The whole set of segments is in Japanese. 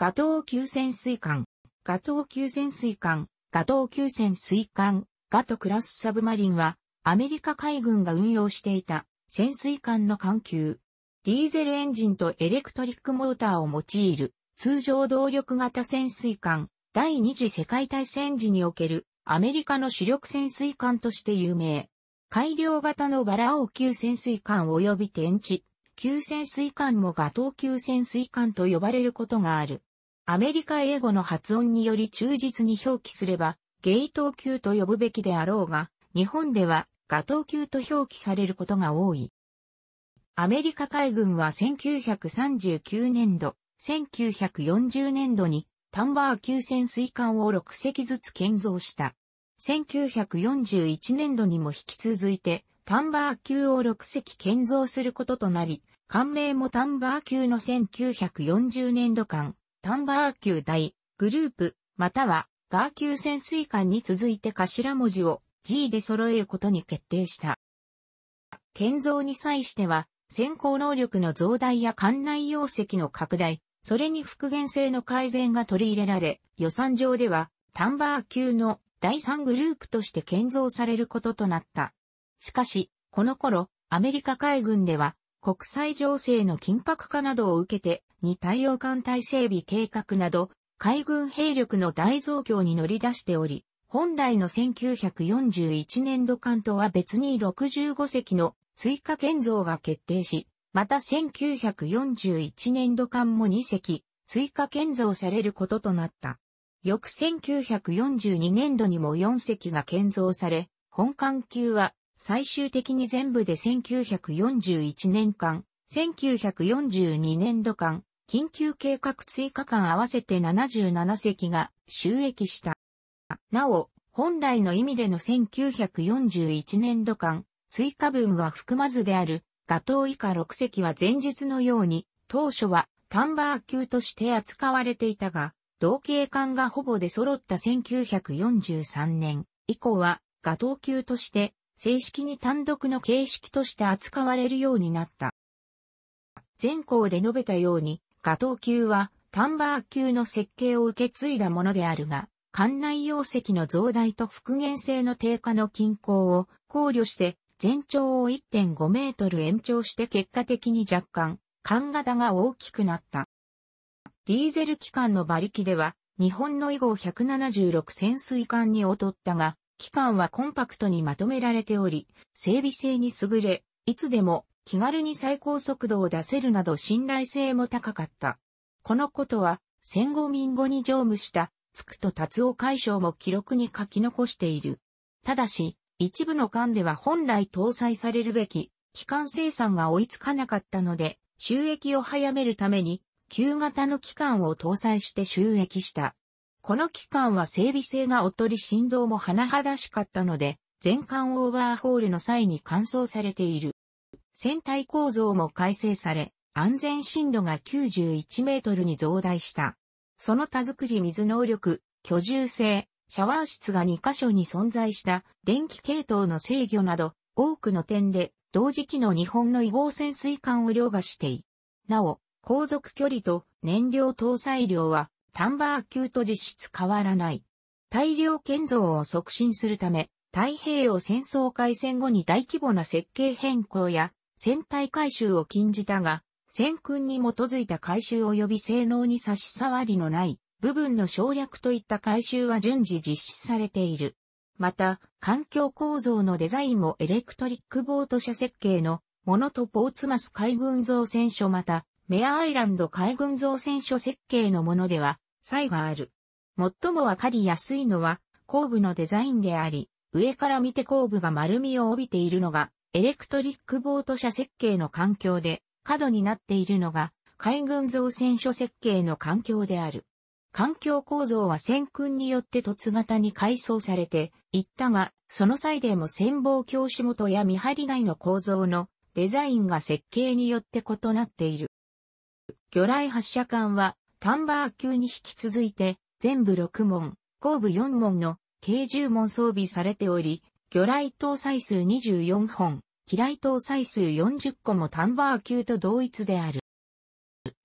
ガトー急潜水艦、ガトー急潜水艦、ガトー急潜水艦、ガトクラスサブマリンは、アメリカ海軍が運用していた潜水艦の艦級。ディーゼルエンジンとエレクトリックモーターを用いる通常動力型潜水艦、第二次世界大戦時におけるアメリカの主力潜水艦として有名。改良型のバラオ級潜水艦及び天地、級潜水艦もガトー級潜水艦と呼ばれることがある。アメリカ英語の発音により忠実に表記すれば、ゲイ等級と呼ぶべきであろうが、日本では、ガ等級と表記されることが多い。アメリカ海軍は1939年度、1940年度に、タンバー級潜水艦を6隻ずつ建造した。1941年度にも引き続いて、タンバー級を6隻建造することとなり、艦名もタンバー級の1940年度間、タンバー級大、グループ、または、ガー級潜水艦に続いて頭文字を G で揃えることに決定した。建造に際しては、先行能力の増大や艦内容積の拡大、それに復元性の改善が取り入れられ、予算上では、タンバー級の第3グループとして建造されることとなった。しかし、この頃、アメリカ海軍では、国際情勢の緊迫化などを受けて、に対応艦隊整備計画など、海軍兵力の大増強に乗り出しており、本来の1941年度艦とは別に65隻の追加建造が決定し、また1941年度艦も2隻追加建造されることとなった。翌1942年度にも4隻が建造され、本艦級は最終的に全部で1941年間、1942年度間、緊急計画追加間合わせて77隻が収益した。なお、本来の意味での1941年度間、追加分は含まずである、ガトー以下6隻は前述のように、当初はタンバー級として扱われていたが、同系間がほぼで揃った1943年以降は、ガトー級として正式に単独の形式として扱われるようになった。前項で述べたように、画等級はタンバー級の設計を受け継いだものであるが、館内容積の増大と復元性の低下の均衡を考慮して、全長を1.5メートル延長して結果的に若干、管型が大きくなった。ディーゼル機関の馬力では、日本の以後176潜水艦に劣ったが、期間はコンパクトにまとめられており、整備性に優れ、いつでも気軽に最高速度を出せるなど信頼性も高かった。このことは、戦後民後に乗務した、つくと達夫解消も記録に書き残している。ただし、一部の間では本来搭載されるべき、機関生産が追いつかなかったので、収益を早めるために、旧型の機関を搭載して収益した。この期間は整備性が劣り振動も甚だしかったので、全艦オーバーホールの際に乾燥されている。船体構造も改正され、安全深度が91メートルに増大した。その他作り水能力、居住性、シャワー室が2カ所に存在した電気系統の制御など、多くの点で同時期の日本の違合潜水艦を凌駕してい。なお、航続距離と燃料搭載量はタンバー級と実質変わらない。大量建造を促進するため、太平洋戦争開戦後に大規模な設計変更や船体改修を禁じたが、戦訓に基づいた改修及び性能に差し障りのない部分の省略といった改修は順次実施されている。また、環境構造のデザインもエレクトリックボート車設計のモノとポーツマス海軍造船所また、メアアイランド海軍造船所設計のものでは、差異がある。最もわかりやすいのは、後部のデザインであり、上から見て後部が丸みを帯びているのが、エレクトリックボート車設計の環境で、角になっているのが、海軍造船所設計の環境である。環境構造は戦訓によって突型に改装されていったが、その際でも潜望教師元や見張り台の構造のデザインが設計によって異なっている。魚雷発射管はタンバー級に引き続いて、全部6門、後部4門の計10門装備されており、魚雷搭載数24本、機雷搭載数40個もタンバー級と同一である。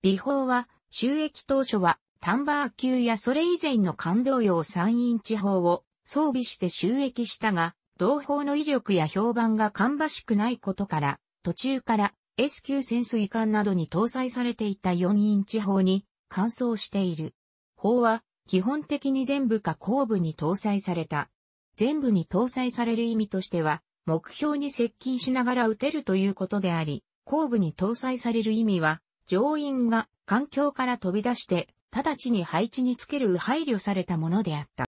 美法は、収益当初は、タンバー級やそれ以前の感動用山陰地方を装備して収益したが、同砲の威力や評判が芳しくないことから、途中から S 級潜水艦などに搭載されていた4インチ砲に完走している。砲は基本的に全部か後部に搭載された。全部に搭載される意味としては、目標に接近しながら撃てるということであり、後部に搭載される意味は、乗員が環境から飛び出して、直ちに配置につける配慮されたものであった。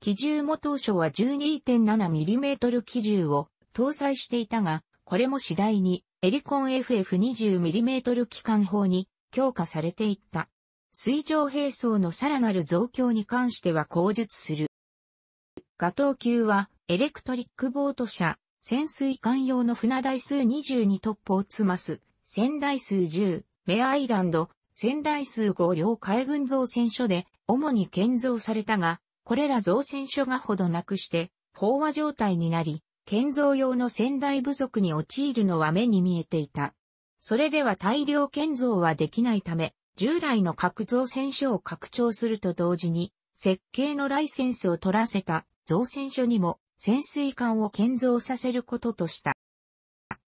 機銃も当初は 12.7mm 機銃を搭載していたが、これも次第にエリコン FF20mm 機関砲に強化されていった。水上兵装のさらなる増強に関しては口述する。ガトー級は、エレクトリックボート車、潜水艦用の船台数22トップを積ます、船台数10、メアイランド、船台数5両海軍造船所で、主に建造されたが、これら造船所がほどなくして、飽和状態になり、建造用の仙台不足に陥るのは目に見えていた。それでは大量建造はできないため、従来の核造船所を拡張すると同時に、設計のライセンスを取らせた造船所にも潜水艦を建造させることとした。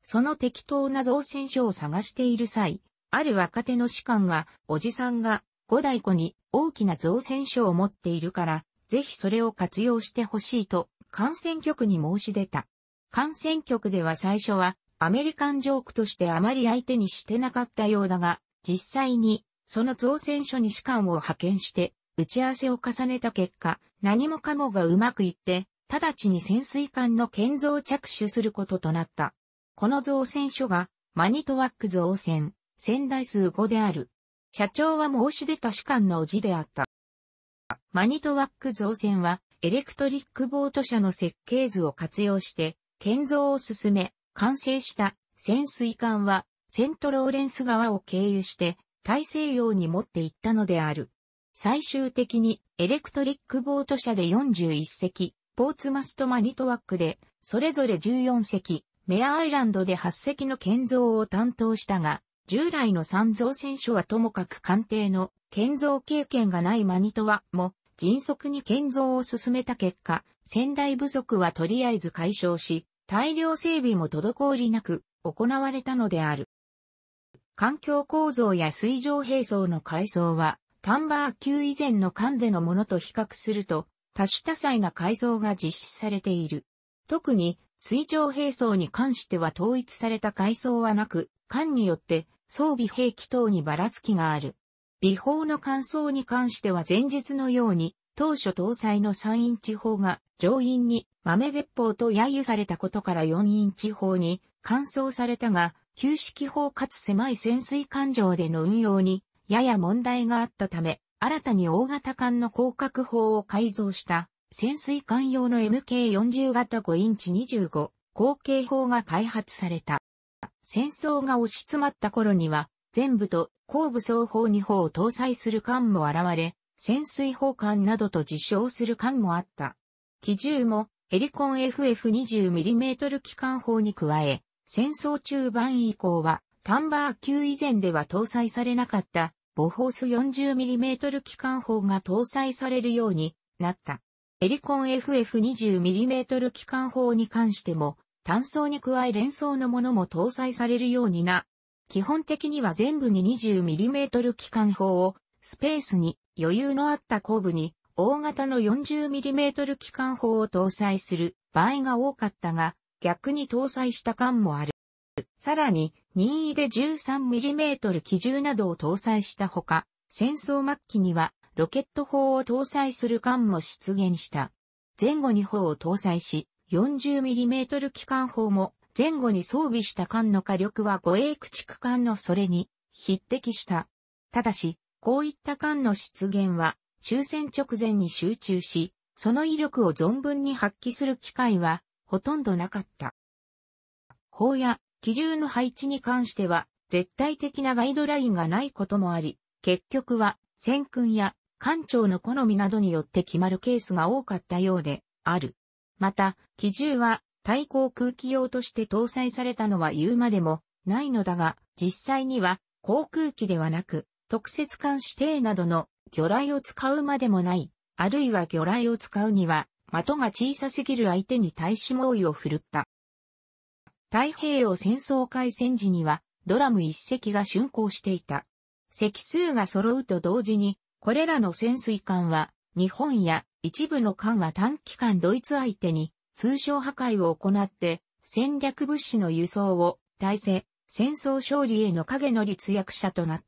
その適当な造船所を探している際、ある若手の士官が、おじさんが、五代湖に大きな造船所を持っているから、ぜひそれを活用してほしいと、感染局に申し出た。感染局では最初は、アメリカンジョークとしてあまり相手にしてなかったようだが、実際に、その造船所に士官を派遣して、打ち合わせを重ねた結果、何もかもがうまくいって、直ちに潜水艦の建造着手することとなった。この造船所が、マニトワック造船、仙台数5である。社長は申し出た士官の字であった。マニトワック造船は、エレクトリックボート社の設計図を活用して、建造を進め、完成した潜水艦はセントローレンス川を経由して大西洋に持って行ったのである。最終的にエレクトリックボート社で41隻、ポーツマスとマニトワックでそれぞれ14隻、メアアイランドで8隻の建造を担当したが、従来の三造選手はともかく艦艇の建造経験がないマニトワも迅速に建造を進めた結果、仙台不足はとりあえず解消し、大量整備も滞りなく行われたのである。環境構造や水上並走の階層は、タンバー級以前の間でのものと比較すると、多種多彩な階層が実施されている。特に、水上並走に関しては統一された階層はなく、間によって装備兵器等にばらつきがある。微法の感想に関しては前述のように、当初搭載の3インチ砲が上院に豆鉄砲と揶揄されたことから4インチ砲に換装されたが、旧式砲かつ狭い潜水艦上での運用にやや問題があったため、新たに大型艦の広角砲を改造した潜水艦用の MK40 型5インチ25後継砲が開発された。戦争が押し詰まった頃には、全部と後部双方2砲を搭載する艦も現れ、潜水砲艦などと自称する艦もあった。機銃もヘリコン FF20mm 機関砲に加え、戦争中盤以降はタンバー級以前では搭載されなかったボホース 40mm 機関砲が搭載されるようになった。エリコン FF20mm 機関砲に関しても、単装に加え連装のものも搭載されるようにな。基本的には全部に 20mm 機関砲をスペースに余裕のあった後部に大型の 40mm 機関砲を搭載する場合が多かったが、逆に搭載した艦もある。さらに、任意で 13mm 機銃などを搭載したほか、戦争末期にはロケット砲を搭載する艦も出現した。前後に砲を搭載し、40mm 機関砲も前後に装備した艦の火力は護衛駆逐艦のそれに匹敵した。ただし、こういった艦の出現は、終戦直前に集中し、その威力を存分に発揮する機会は、ほとんどなかった。砲や機銃の配置に関しては、絶対的なガイドラインがないこともあり、結局は、戦訓や艦長の好みなどによって決まるケースが多かったようで、ある。また、機銃は、対抗空気用として搭載されたのは言うまでもないのだが、実際には航空機ではなく特設艦指定などの魚雷を使うまでもない、あるいは魚雷を使うには、的が小さすぎる相手に対し猛威を振るった。太平洋戦争開戦時には、ドラム一隻が竣工していた。隻数が揃うと同時に、これらの潜水艦は、日本や一部の艦は短期間ドイツ相手に通商破壊を行って、戦略物資の輸送を、体制、戦争勝利への影の立役者となった。。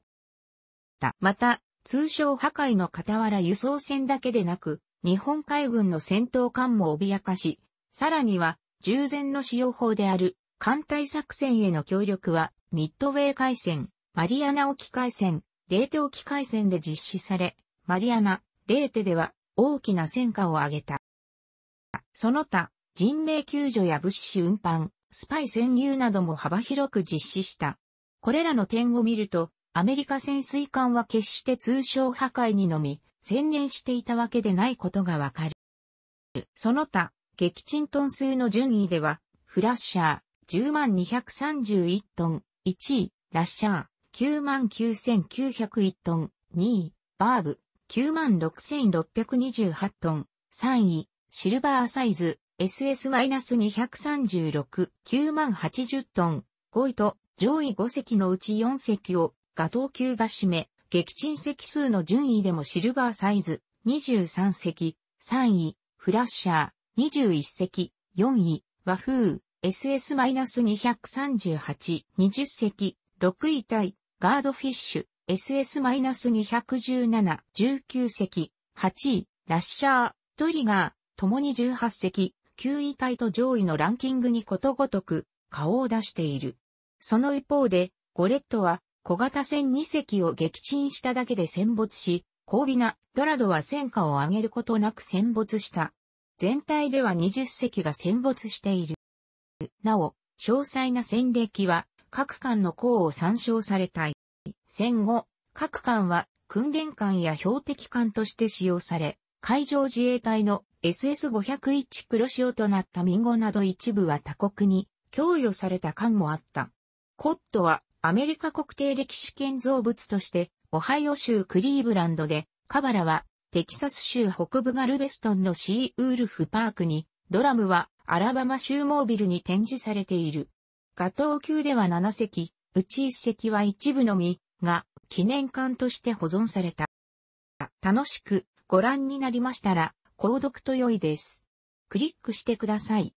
また、通商破壊の傍ら輸送船だけでなく、日本海軍の戦闘艦も脅かし、さらには、従前の使用法である、艦隊作戦への協力は、ミッドウェー海戦、マリアナ沖海戦、レーテ沖海戦で実施され、マリアナ、レーテでは大きな戦果を挙げた。その他、人命救助や物資運搬、スパイ潜入なども幅広く実施した。これらの点を見ると、アメリカ潜水艦は決して通商破壊にのみ、専念していたわけでないことがわかる。その他、撃沈トン数の順位では、フラッシャー、10231トン、1位、ラッシャー、99901トン、2位、バーブ、96628トン、3位、シルバーサイズ、SS-236、9 0 8 0トン、5位と上位5隻のうち4隻をが等級が占め、撃沈席数の順位でもシルバーサイズ、23席、3位、フラッシャー、21席、4位、和風、SS-238、20席、6位タイ、ガードフィッシュ、SS-217、19席、8位、ラッシャー、トリガー、共に18席、9位タイと上位のランキングにことごとく、顔を出している。その一方で、ゴレットは、小型船2隻を撃沈しただけで戦没し、高尾なドラドは戦果を上げることなく戦没した。全体では20隻が戦没している。なお、詳細な戦歴は各艦の項を参照されたい。戦後、各艦は訓練艦や標的艦として使用され、海上自衛隊の SS501 黒潮となった民語など一部は他国に供与された艦もあった。コットはアメリカ国定歴史建造物として、オハイオ州クリーブランドで、カバラは、テキサス州北部ガルベストンのシーウールフパークに、ドラムはアラバマ州モービルに展示されている。ガトー級では7隻、うち1隻は一部のみが記念館として保存された。楽しくご覧になりましたら、購読と良いです。クリックしてください。